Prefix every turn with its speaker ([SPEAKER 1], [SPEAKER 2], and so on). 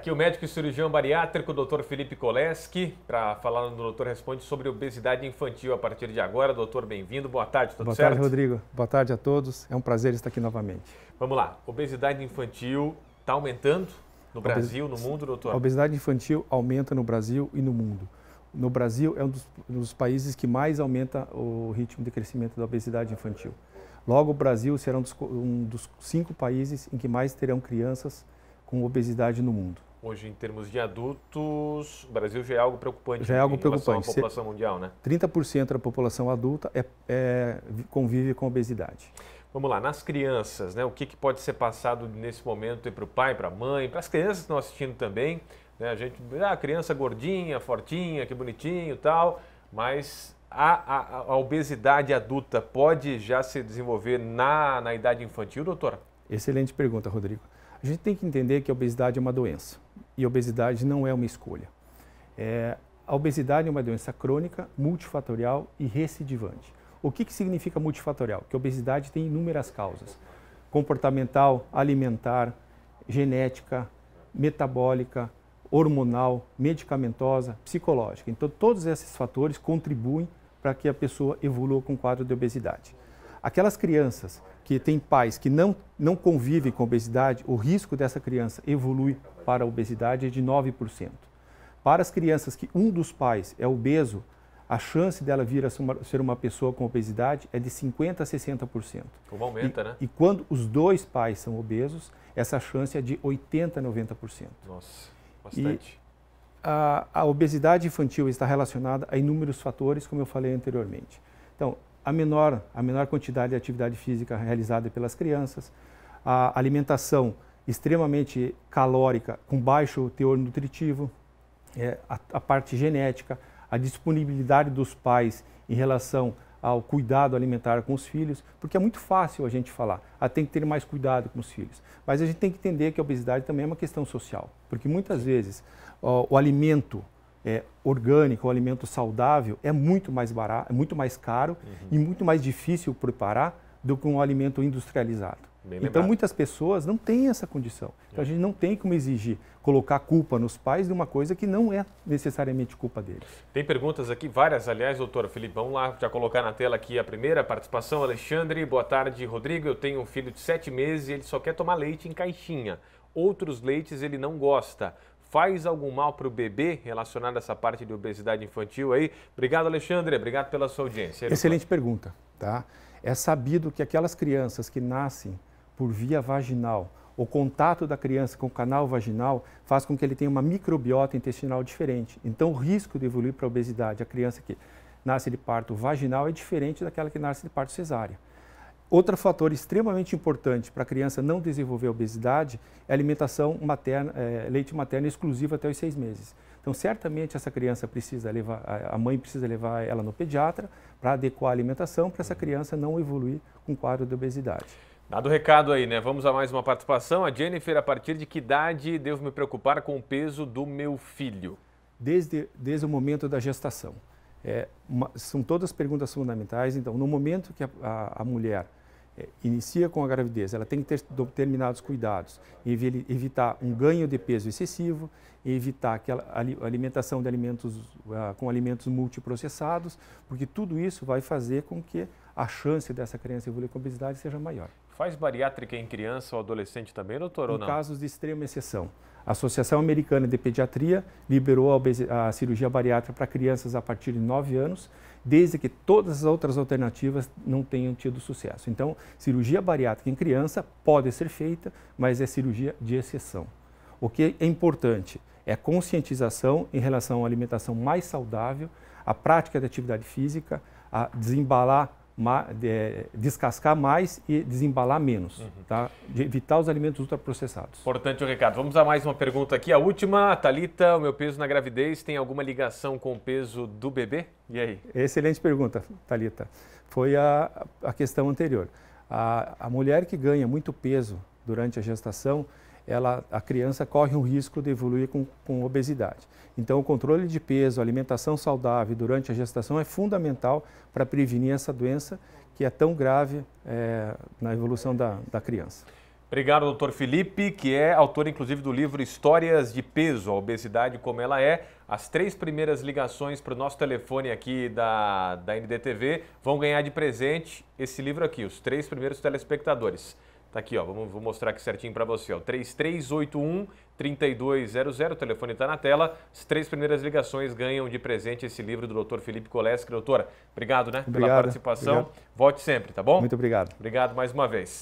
[SPEAKER 1] Aqui o médico e cirurgião bariátrico, Dr. Felipe Koleski, para falar no Doutor Responde sobre obesidade infantil a partir de agora. Doutor, bem-vindo. Boa tarde, tudo Boa certo? Boa tarde,
[SPEAKER 2] Rodrigo. Boa tarde a todos. É um prazer estar aqui novamente.
[SPEAKER 1] Vamos lá. Obesidade infantil está aumentando no Brasil, no mundo, doutor? A obesidade
[SPEAKER 2] infantil aumenta no Brasil e no mundo. No Brasil é um dos, dos países que mais aumenta o ritmo de crescimento da obesidade infantil. Logo, o Brasil será um dos, um dos cinco países em que mais terão crianças com obesidade no mundo.
[SPEAKER 1] Hoje, em termos de adultos, o Brasil já é algo preocupante. Já é algo preocupante. A população mundial, né?
[SPEAKER 2] 30% da população adulta é, é, convive com obesidade.
[SPEAKER 1] Vamos lá, nas crianças, né? O que, que pode ser passado nesse momento para o pai, para a mãe, para as crianças que estão assistindo também. Né? A gente, ah, criança gordinha, fortinha, que bonitinho, tal. Mas a, a, a, obesidade adulta pode já se desenvolver na, na idade infantil, doutor?
[SPEAKER 2] Excelente pergunta, Rodrigo. A gente tem que entender que a obesidade é uma doença e a obesidade não é uma escolha. É, a obesidade é uma doença crônica, multifatorial e recidivante. O que, que significa multifatorial? Que a obesidade tem inúmeras causas: comportamental, alimentar, genética, metabólica, hormonal, medicamentosa, psicológica. Então, todos esses fatores contribuem para que a pessoa evolua com o quadro de obesidade. Aquelas crianças que tem pais que não, não convivem com obesidade, o risco dessa criança evolui para a obesidade é de 9%. Para as crianças que um dos pais é obeso, a chance dela vir a ser uma pessoa com obesidade é de 50% a 60%. Como aumenta, e, né? E quando os dois pais são obesos, essa chance é de 80% a 90%. Nossa, bastante. a, a obesidade infantil está relacionada a inúmeros fatores, como eu falei anteriormente. Então, a menor, a menor quantidade de atividade física realizada pelas crianças, a alimentação extremamente calórica, com baixo teor nutritivo, é, a, a, parte genética, a disponibilidade dos pais em relação ao cuidado alimentar com os filhos, porque é muito fácil a gente falar, ah, tem que ter mais cuidado com os filhos. Mas a gente tem que entender que a obesidade também é uma questão social, porque muitas vezes ó, o alimento, é, orgânico, o alimento saudável, é muito mais barato, é muito mais caro uhum. e muito mais difícil preparar do que um alimento industrializado. Então muitas pessoas não têm essa condição. Então a é. gente não tem como exigir colocar culpa nos pais de uma coisa que não é necessariamente culpa deles.
[SPEAKER 1] Tem perguntas aqui, várias, aliás, doutora Felipe, vamos lá já colocar na tela aqui a primeira participação. Alexandre, boa tarde. Rodrigo, eu tenho um filho de sete meses e ele só quer tomar leite em caixinha. Outros leites ele não gosta faz algum mal para o bebê relacionado a essa parte de obesidade infantil aí? Obrigado, Alexandre. Obrigado pela sua audiência. Excelente
[SPEAKER 2] pergunta. Tá? É sabido que aquelas crianças que nascem por via vaginal, o contato da criança com o canal vaginal faz com que ele tenha uma microbiota intestinal diferente. Então, o risco de evoluir para a obesidade, a criança que nasce de parto vaginal é diferente daquela que nasce de parto cesárea. Outro fator extremamente importante para a criança não desenvolver obesidade é a alimentação materna, é, leite materno exclusivo até os seis meses. Então, certamente essa criança precisa levar, a mãe precisa levar ela no pediatra para adequar a alimentação para essa criança não evoluir com quadro de obesidade.
[SPEAKER 1] Dado o recado aí, né? Vamos a mais uma participação. A Jennifer, a partir de que idade devo me preocupar com o peso do meu filho?
[SPEAKER 2] Desde, desde o momento da gestação. É, uma, são todas perguntas fundamentais. Então, no momento que a, a, a mulher inicia com a gravidez, ela tem que ter determinados cuidados, evitar um ganho de peso excessivo, evitar aquela alimentação de alimentos ah, com alimentos multiprocessados, porque tudo isso vai fazer com que a chance dessa criança evoluir com obesidade seja maior.
[SPEAKER 1] Faz bariátrica em criança ou adolescente também, doutor, ou não? Em casos
[SPEAKER 2] de extrema exceção. A Associação Americana de Pediatria liberou a, a cirurgia bariátrica para crianças a partir de 9 anos, desde que todas as outras alternativas não tenham tido sucesso. Então, cirurgia bariátrica em criança pode ser feita, mas é cirurgia de exceção. O que é importante é a conscientização em relação à alimentação mais saudável, a prática de atividade física, a desembalar é, descascar mais e desembalar menos, uhum. tá? De evitar os alimentos ultraprocessados.
[SPEAKER 1] Importante o recado. Vamos a mais uma pergunta aqui. A última, Talita, o meu peso na gravidez tem alguma ligação com o peso do bebê? E aí?
[SPEAKER 2] Excelente pergunta, Talita. Foi a, a questão anterior. A, a mulher que ganha muito peso durante a gestação, ela, a criança corre um risco de evoluir com, com obesidade. Então, o controle de peso, alimentação saudável durante a gestação é fundamental para prevenir essa doença que é tão grave é, na evolução da, da criança.
[SPEAKER 1] Obrigado, doutor Felipe, que é autor, inclusive, do livro Histórias de Peso, a Obesidade Como Ela É. As três primeiras ligações para o nosso telefone aqui da, da NDTV vão ganhar de presente esse livro aqui, os três primeiros telespectadores. Tá aqui, ó. Vamos, vou mostrar aqui certinho para você, ó. 3381 3200, o telefone está na tela. As três primeiras ligações ganham de presente esse livro do Dr. Felipe Koleski. Doutora, obrigado, né, obrigado, pela participação. Obrigado. Volte sempre, tá bom? Muito obrigado. Obrigado mais uma vez.